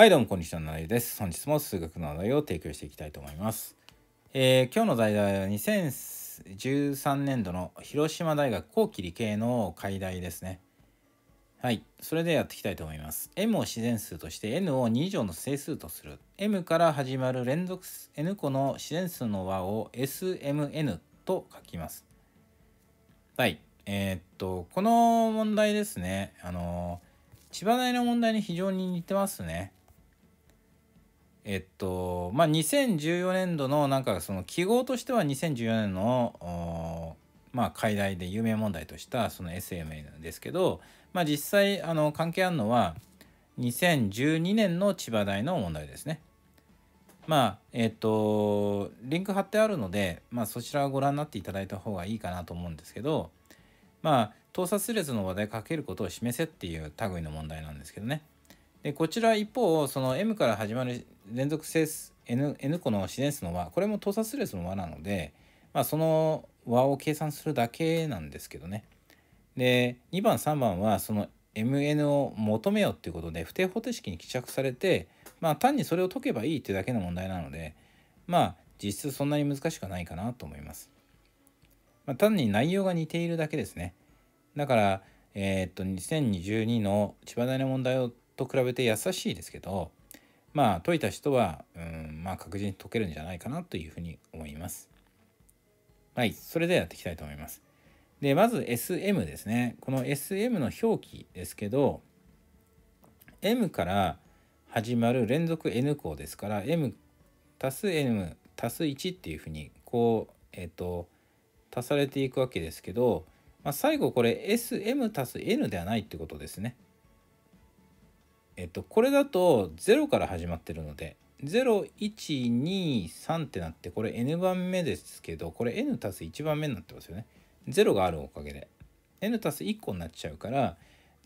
はいどうもこんにちは、なゆです。本日も数学の話題を提供していきたいと思います。えー、今日の題材は2013年度の広島大学後期理系の解題ですね。はい、それでやっていきたいと思います。m を自然数として n を2以上の整数とする。m から始まる連続 n 個の自然数の和を smn と書きます。はい、えー、っと、この問題ですね。あの、千葉大の問題に非常に似てますね。えっとまあ2014年度のなんかその記号としては2014年のまあ海外で有名問題としたその SMA なんですけど、まあ、実際あの関係あるのは2012年の千葉大の問題ですね。まあえっとリンク貼ってあるので、まあ、そちらをご覧になっていただいた方がいいかなと思うんですけどまあ盗撮列の話題かけることを示せっていう類の問題なんですけどね。でこちら一方その M から始まる連続性数 N, N 個の自然数の和これも等差数列の和なので、まあ、その和を計算するだけなんですけどね。で2番3番はその MN を求めようっていうことで不定方程式に帰着されて、まあ、単にそれを解けばいいってだけの問題なのでまあ実質そんなに難しくはないかなと思います。まあ、単に内容が似ているだけですね。だから、えー、っと2022の千葉大の問題をと比べて優しいですけどまあ解いた人はうんまあ確実に解けるんじゃないかなというふうに思います。はい、それではやっていきたいと思います。で、まず SM ですね。この SM の表記ですけど、M から始まる連続 N 項ですから、M 足す M 足す1っていうふうに、こう、えっ、ー、と、足されていくわけですけど、まあ、最後これ SM 足す N ではないってことですね。えっと、これだと0から始まってるので、0123ってなって、これ n 番目ですけど、これ n 足す1番目になってますよね。0があるおかげで。n 足す1個になっちゃうから、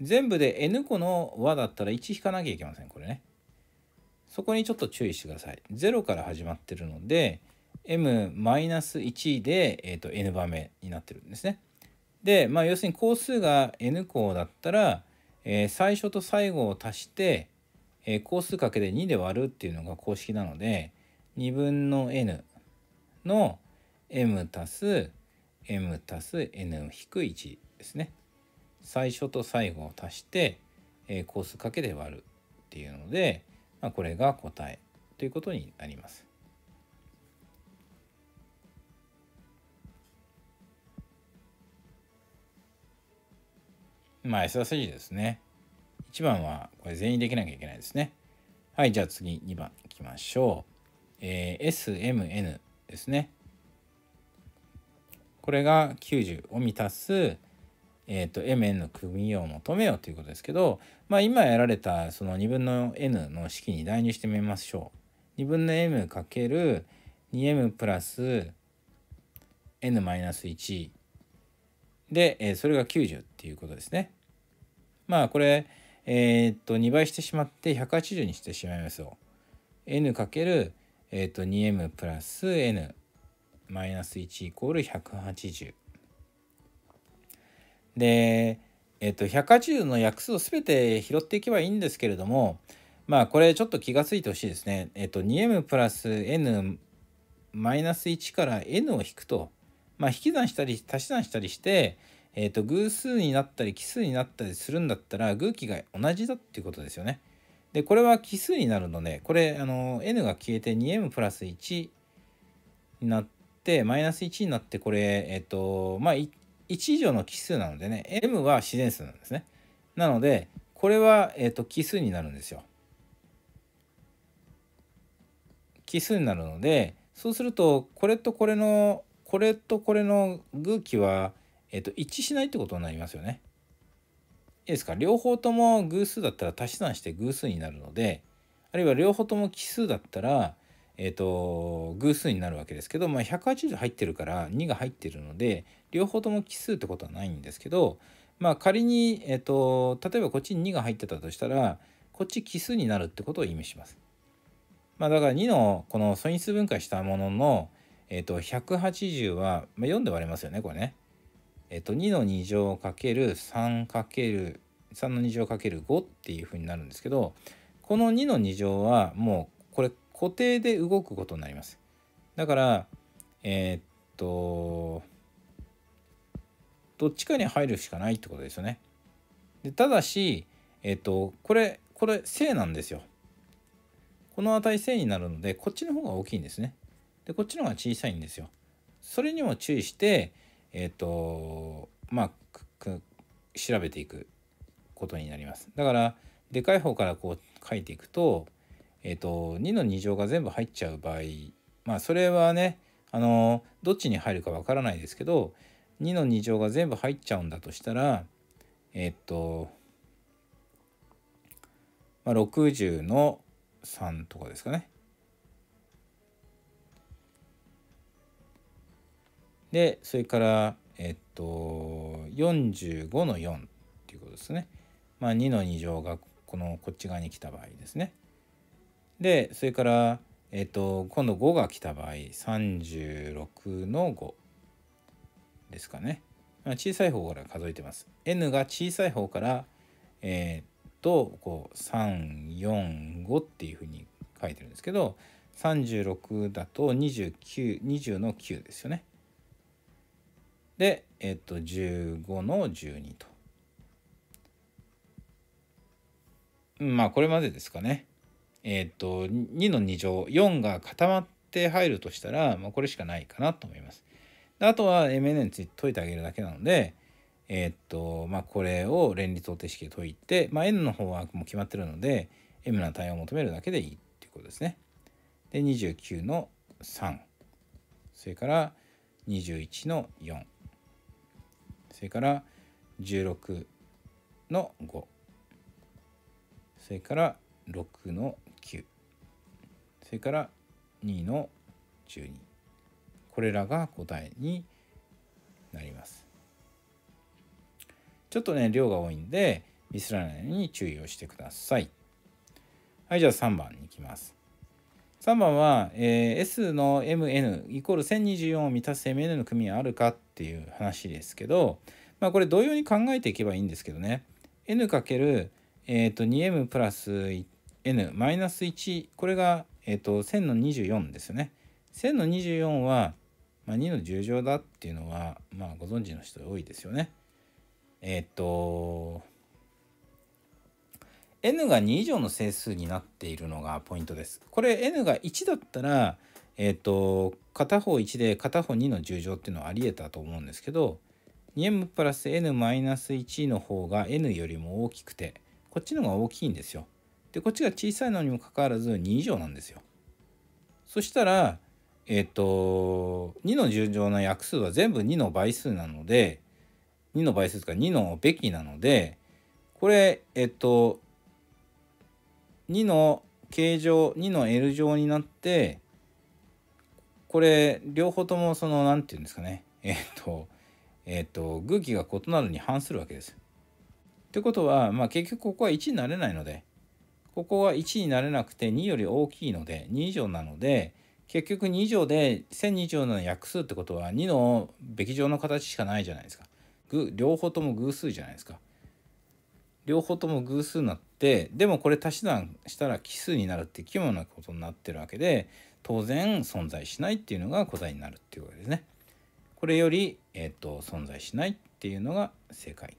全部で n 個の和だったら1引かなきゃいけません、これね。そこにちょっと注意してください。0から始まってるので、m-1 で、えー、と n 番目になってるんですね。で、まあ、要するに工数が n 項だったら、えー、最初と最後を足して、えー、数かけて2で割るっていうのが公式なので2分の n の m 足す m 足す n 引く1ですね。最初と最後を足して、えー、数かけて割るっていうので、まあ、これが答えということになります。まあ S は筋ですね。1番はこれ全員できなきゃいけないですね。はい、じゃあ次2番いきましょう。えー、SMN ですね。これが90を満たす、えーと、と mn の組みを求めようということですけど、まあ、今やられたその2分の n の式に代入してみましょう。2分の m かける 2m プラス n マイナス1で、えそれが90っていうことですね。まあこれ、えー、っと2倍してしまって180にしてしまいますよ。n かける、えー、っと 2m プラス n マイナス1イコール180。で、えー、っと180の約数を全て拾っていけばいいんですけれどもまあこれちょっと気が付いてほしいですね。えっと 2m プラス n マイナス1から n を引くとまあ、引き算したり足し算したりして、えー、と偶数になったり奇数になったりするんだったら偶奇が同じだっていうことですよね。でこれは奇数になるのでこれあの n が消えて 2m プラス1になってマイナス1になってこれえっ、ー、とまあ1以上の奇数なのでね m は自然数なんですね。なのでこれは、えーと奇数になるんですよ。奇数になるのでそうするとこれとこれのこれとこれの空気は、えっと、一致しないってことになりますよね。いいですか両方とも偶数だったら足し算して偶数になるのであるいは両方とも奇数だったら、えっと偶数になるわけですけど、まあ、180入ってるから2が入ってるので両方とも奇数ってことはないんですけど、まあ、仮に、えっと例えばこっちに2が入ってたとしたらこっち奇数になるってことを意味します。まあ、だから2のこの素因数分解したもののえっ、と、180は、まあ、4で割れますよね、これね。えっ、と、2の2乗かける3かける3の2乗かける5っていうふうになるんですけど、この2の2乗はもうこれ固定で動くことになります。だから、えー、っと、どっちかに入るしかないってことですよね。でただし、えー、っと、これ、これ正なんですよ。この値正になるので、こっちの方が大きいんですね。でこっちの方が小さいんですよ。それにも注意してえっ、ー、とまあ調べていくことになります。だからでかい方からこう書いていくと,、えーと、と2の2乗が全部入っちゃう場合まあそれはねあのどっちに入るかわからないですけど2の2乗が全部入っちゃうんだとしたらえっ、ー、と、まあ、60の3とかですかねでそれからえっと45の4っていうことですね。まあ、2の2乗がこのこっち側に来た場合ですね。でそれから、えっと、今度5が来た場合36の5ですかね。まあ、小さい方から数えてます。n が小さい方から、えー、っとこう345っていうふうに書いてるんですけど36だと2920の9ですよね。で、えっと、15の12と。まあ、これまでですかね。えっと、2の2乗、4が固まって入るとしたら、まあ、これしかないかなと思います。であとは MN について解いてあげるだけなので、えっと、まあ、これを連立方程式で解いて、まあ、N の方はもう決まってるので、M の対応を求めるだけでいいっていうことですね。で、29の3。それから21の4。それから16の5それから6の9それから2の12これらが答えになりますちょっとね量が多いんでミスらないように注意をしてくださいはいじゃあ3番に行きます3番は、えー、S の MN イコール1024を満たす MN の組はあるかっていう話ですけど、まあ、これ同様に考えていけばいいんですけどね n かける、えー、と 2m プラス n マイナス1これが、えー、と1000の24ですよね。1000の24は、まあ、2の10乗だっていうのは、まあ、ご存知の人多いですよね。えっ、ー、と n が2以上の整数になっているのがポイントです。これ n が1だったら、えっ、ー、と、片方1で片方2の10乗っていうのはあり得たと思うんですけど、2m プラス n-1 の方が n よりも大きくて、こっちの方が大きいんですよ。で、こっちが小さいのにもかかわらず2以上なんですよ。そしたら、えっ、ー、と、2の10乗の約数は全部2の倍数なので、2の倍数とか2のべきなので、これ、えっ、ー、と、2の形状2の L 状になってこれ両方ともその何て言うんですかね えっ、ー、とえっ、ー、と空気が異なるに反するわけです。ってことは、まあ、結局ここは1になれないのでここは1になれなくて2より大きいので2以上なので結局2以上で1 0 0以上の約数ってことは2のべき乗の形しかないじゃないですか。両方とも偶数じゃないですか。両方とも偶数になってでもこれ足し算したら奇数になるって奇妙なことになってるわけで当然存在しないっていうのが答えになるっていうことですね。これより、えーと、と存在しないっていうのが正解。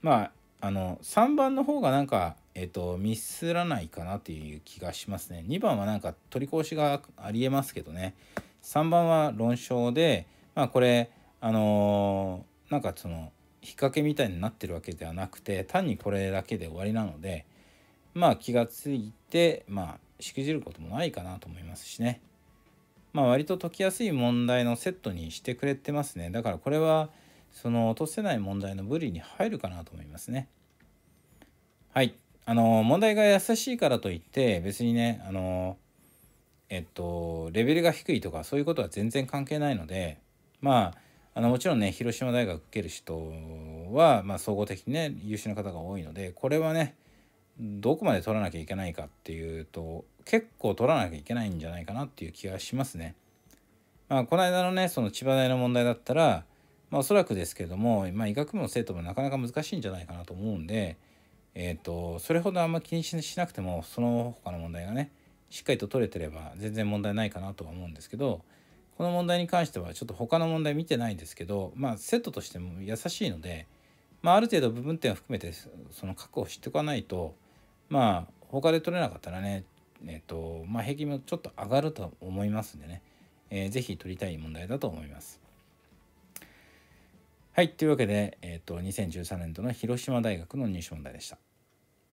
まああの3番の方がなんかえっと、ミスらないかなという気がしますね。2番はなんか取り越しがありえますけどね。3番は論証で、まあこれ、あのー、なんかその、引っ掛けみたいになってるわけではなくて、単にこれだけで終わりなので、まあ気がついて、まあ、しくじることもないかなと思いますしね。まあ割と解きやすい問題のセットにしてくれてますね。だからこれは、その落とせない問題の部類に入るかなと思いますね。はい。あの問題が優しいからといって別にねあのえっとレベルが低いとかそういうことは全然関係ないのでまああのもちろんね広島大学受ける人は、まあ、総合的にね優秀な方が多いのでこれはねどこまで取らなきゃいけないかっていうと結構取らなきゃいけないんじゃないかなっていう気がしますね。まあ、この間のねその千葉大の問題だったら、まあ、おそらくですけども、まあ、医学部の生徒もなかなか難しいんじゃないかなと思うんで、えー、と、それほどあんま気にしなくても、その他の問題がね、しっかりと取れてれば全然問題ないかなとは思うんですけど、この問題に関してはちょっと他の問題見てないんですけど、まあセットとしても優しいので、まあある程度部分点を含めてその確保しておかないと、まあ他で取れなかったらね、えっ、ー、と、まあ平均もちょっと上がると思いますんでね、えー、ぜ取りたい問題だと思います。はいというわけで、えーと、2013年度の広島大学の入試問題でした。